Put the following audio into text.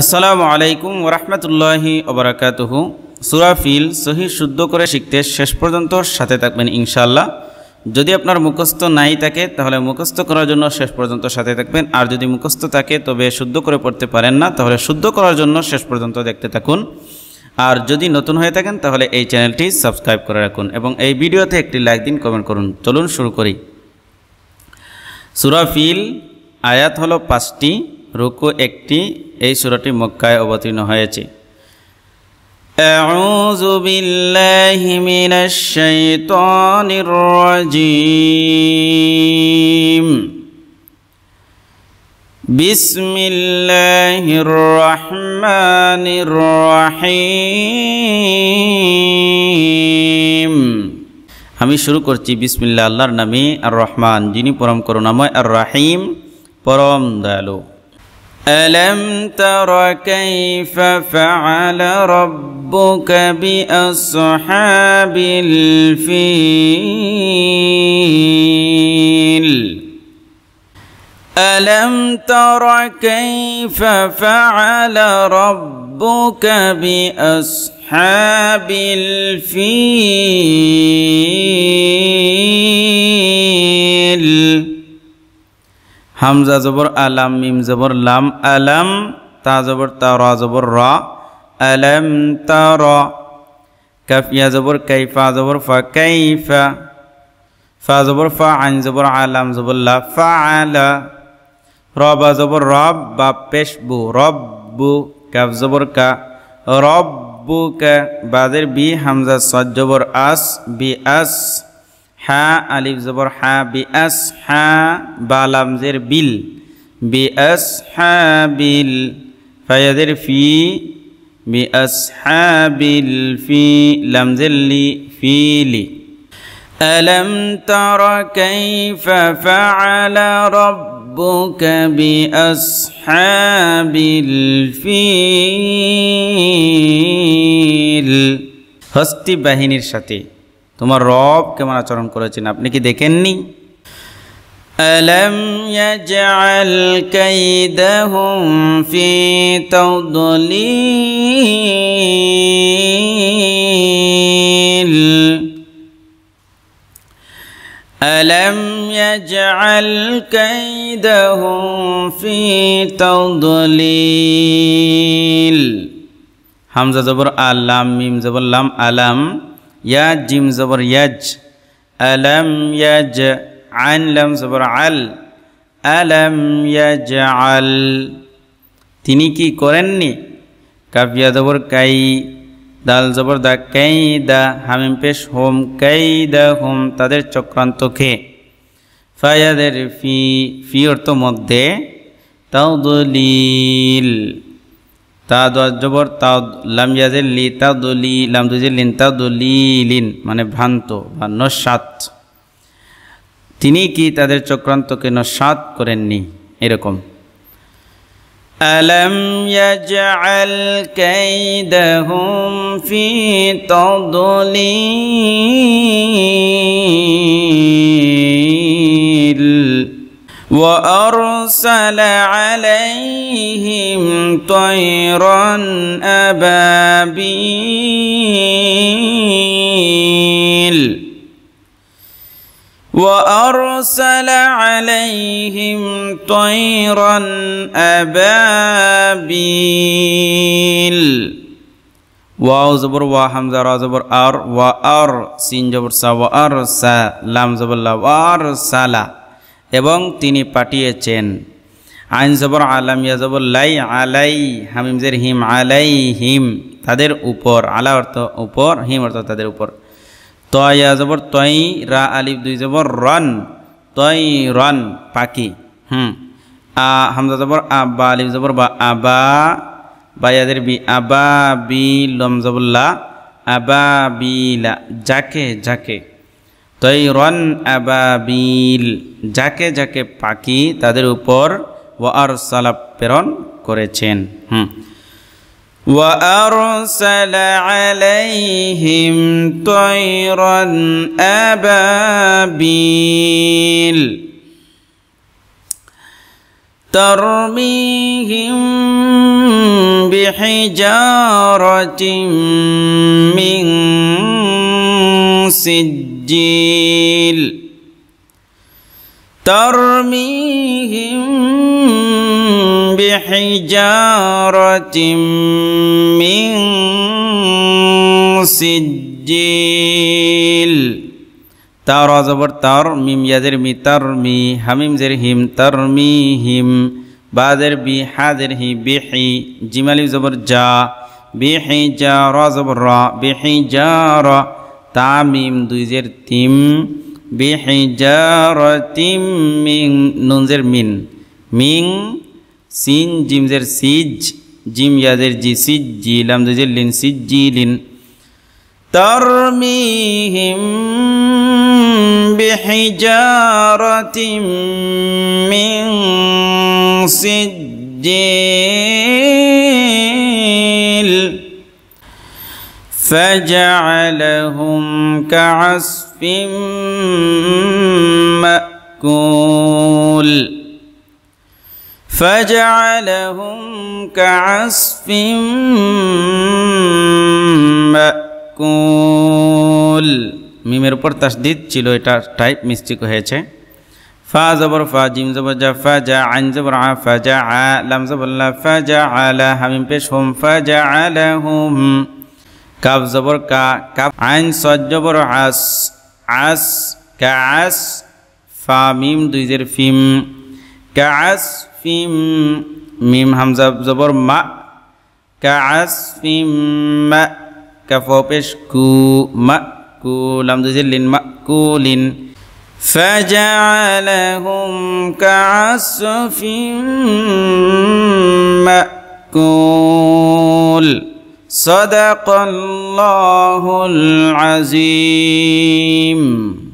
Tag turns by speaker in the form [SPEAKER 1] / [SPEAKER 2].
[SPEAKER 1] আসসালামু আলাইকুম ওরহমতুল্লাহি ওবরাকাতহ সুরাফিল সহি শুদ্ধ করে শিখতে শেষ পর্যন্ত সাথে থাকবেন ইনশাল্লাহ যদি আপনার মুখস্থ নাই থাকে তাহলে মুখস্থ করার জন্য শেষ পর্যন্ত সাথে থাকবেন আর যদি মুখস্থ থাকে তবে শুদ্ধ করে পড়তে পারেন না তাহলে শুদ্ধ করার জন্য শেষ পর্যন্ত দেখতে থাকুন আর যদি নতুন হয়ে থাকেন তাহলে এই চ্যানেলটি সাবস্ক্রাইব করে রাখুন এবং এই ভিডিওতে একটি লাইক দিন কমেন্ট করুন চলুন শুরু করি সুরাফিল আয়াত হলো পাঁচটি রুকু একটি এই সুরাটি মক্কায় অবতীর্ণ হয়েছে أعوذ بالله من الشيطان الرجيم بسم الله الرحمن الرحيم আমি শুরু করছি বিসমিল্লা আল্লাহর নামে আর রহমান যিনি পরম করুণাময় আর রাহিম পরম দয়ালু ألم تر كيف فعل ربك بأصحاب الفيل ألم تر كيف فعل ربك بأصحاب الفيل حمزة زبر ألم ميم زبر لام ألم تا زبر تا را زبر را ألم تا را كف يا زبر كيف زبر فكيف فا زبر فا عن زبر علم زبر لا فعل رب زبر رب بابش بو رب بو كف زبر كا رب بو كا بادر بي حمزة صد زبر أس بي أس হা আলিফ জবর হা বি আস হা বা বিল বি আস হা বিল ফায়াদের ফি বি আস হা বিল ফি লামজের লি ফিলি ألم تر كيف فعل ربك بأصحاب الفيل হস্তি বাহিনীর সাথে তোমার রব কেমন আচরণ করেছেন আপনি কি দেখেননি ألم يجعل كيدهم في تضليل ألم يجعل كيدهم في تضليل হামজা آلام আলাম মিম জবর লাম আলাম ইয়াজ জিম জবর ইয়াজ আলম ইয়াজ আইন লম জবর আল আলম ইয়াজ আল তিনি কি করেননি কাবিয়া জবর কাই দাল জবর দা কাই দা হামিম পেশ হোম কাই দা হোম তাদের চক্রান্ত খে ফায়াদের ফি ফি অর্থ মধ্যে তাও দলিল তাদ জবর তাদ লাম ইয়াজের লি তাদলি লাম লিন তাদলিলিন মানে ভ্রান্ত বা নস্বাত তিনি কি তাদের চক্রান্তকে নস্বাত করেননি এরকম ألم يجعل كيدهم في تضليل عليهم طيرا أبابيل وأرسل عليهم طيرا أبابيل ওয়াও জবর ওয়া হামজা রা জবর আর ওয়া আর সিন জবর সা ওয়া আর সা লাম জবর লা ওয়া আর সালা এবং তিনি পাঠিয়েছেন আইন জবর আলাম ইয়া জবর লাই আলাই হামিম জের হিম আলাই হিম তাদের উপর আলা অর্থ উপর হিম অর্থ তাদের উপর তয়া জবর তই রা আলিফ দুই জবর রন তই রন পাকি হুম আ হামজা জবর আবা আলিফ জবর বা আবা বাইয়াদের বি আবা বি লম জবুল্লা আবা বিলা যাকে যাকে তৈ রন আবাবিল যাকে যাকে পাকি তাদের উপর وأرسل প্রেরণ করেছেন وأرسل عليهم طيرا أبابيل ترميهم بحجارة من سجيل ترميهم بحجارة من سجيل তার অজবর তার মিম ইয়াজের মি তার মি হামিম জের হিম তার মি হিম বাজের বি হাজের হি বেহি জিমালি জবর যা বেহি যা র জবর র বেহি যা র তামিম দুই জের তিম بِحِجَارَةٍ مِّن نُنزِر مِن مِن سين سِن جِمزِر سِج جِم يَذِر جِ سِج جِ لَمْ دُجِر لين سِج جِ لِن تَرْمِيهِم بِحِجَارَةٍ مِّن سجيل فَجَعَلَهُمْ كَعَصْفٍ مأكول فجعلهم كعصف مأكول মিমের উপর তাসদিদ ছিল এটা টাইপ মিস্টেক হয়েছে ফা জবর ফা জিম জবর জা ফা জা আইন জবর আ ফা জা আ লাম জবর লা ফা জা আলা হামিম পেশ হুম ফা জা আলা হুম কাব জবর কা কাব আইন সজ জবর আস আস কাস ফা মিম فيم জের ফিম কাস ফিম মিম হামজা জবর মা কাস ফিম মা كفو بشكو مأكولا ذل مأكول فجعلهم كعصف مأكول صدق الله العظيم